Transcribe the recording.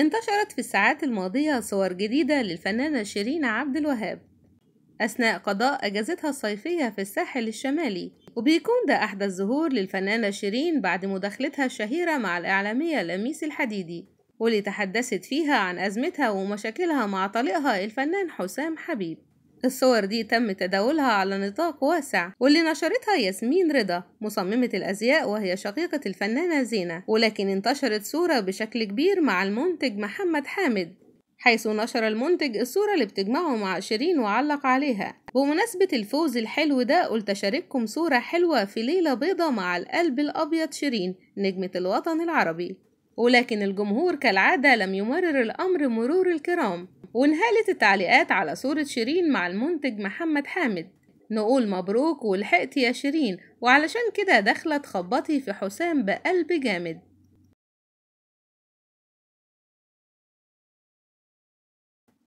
انتشرت في الساعات الماضية صور جديدة للفنانة شيرين عبد الوهاب أثناء قضاء أجازتها الصيفية في الساحل الشمالي وبيكون ده أحدث الظهور للفنانة شيرين بعد مداخلتها الشهيرة مع الإعلامية لميس الحديدي واللي تحدثت فيها عن أزمتها ومشاكلها مع طليقها الفنان حسام حبيب الصور دي تم تداولها على نطاق واسع واللي نشرتها ياسمين رضا مصممة الأزياء وهي شقيقة الفنانة زينة ولكن انتشرت صورة بشكل كبير مع المنتج محمد حامد حيث نشر المنتج الصورة اللي بتجمعه مع شيرين وعلق عليها بمناسبة الفوز الحلو ده قلت أشارككم صورة حلوة في ليلة بيضة مع القلب الأبيض شيرين نجمة الوطن العربي ولكن الجمهور كالعادة لم يمرر الأمر مرور الكرام وانهالت التعليقات على صورة شيرين مع المنتج محمد حامد نقول مبروك ولحقت يا شيرين وعلشان كده داخلة تخبطي في حسام بقلب جامد